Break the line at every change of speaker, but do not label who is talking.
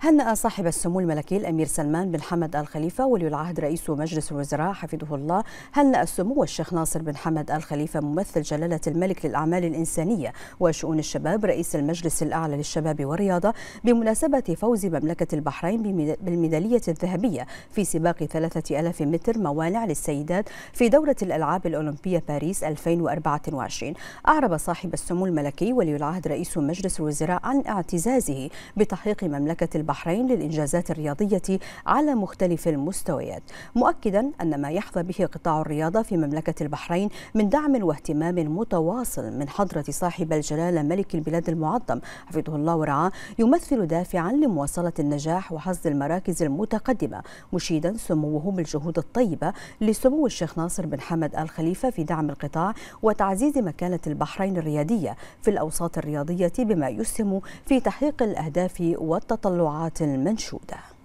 هنأ صاحب السمو الملكي الأمير سلمان بن حمد الخليفة ولي العهد رئيس مجلس الوزراء حفظه الله هنأ السمو الشيخ ناصر بن حمد الخليفة ممثل جلالة الملك للأعمال الإنسانية وشؤون الشباب رئيس المجلس الأعلى للشباب والرياضة بمناسبة فوز مملكة البحرين بالميدالية الذهبية في سباق 3000 متر موانع للسيدات في دورة الألعاب الأولمبية باريس 2024 أعرب صاحب السمو الملكي ولي العهد رئيس مجلس الوزراء عن اعتزازه بتحقيق مملكة البحرين للإنجازات الرياضية على مختلف المستويات مؤكدا أن ما يحظى به قطاع الرياضة في مملكة البحرين من دعم واهتمام متواصل من حضرة صاحب الجلالة ملك البلاد المعظم حفظه الله ورعاه يمثل دافعا لمواصلة النجاح وحصد المراكز المتقدمة مشيدا سموه بالجهود الطيبة لسمو الشيخ ناصر بن حمد الخليفة في دعم القطاع وتعزيز مكانة البحرين الريادية في الأوساط الرياضية بما يسهم في تحقيق الأهداف والتطلعات المنشوده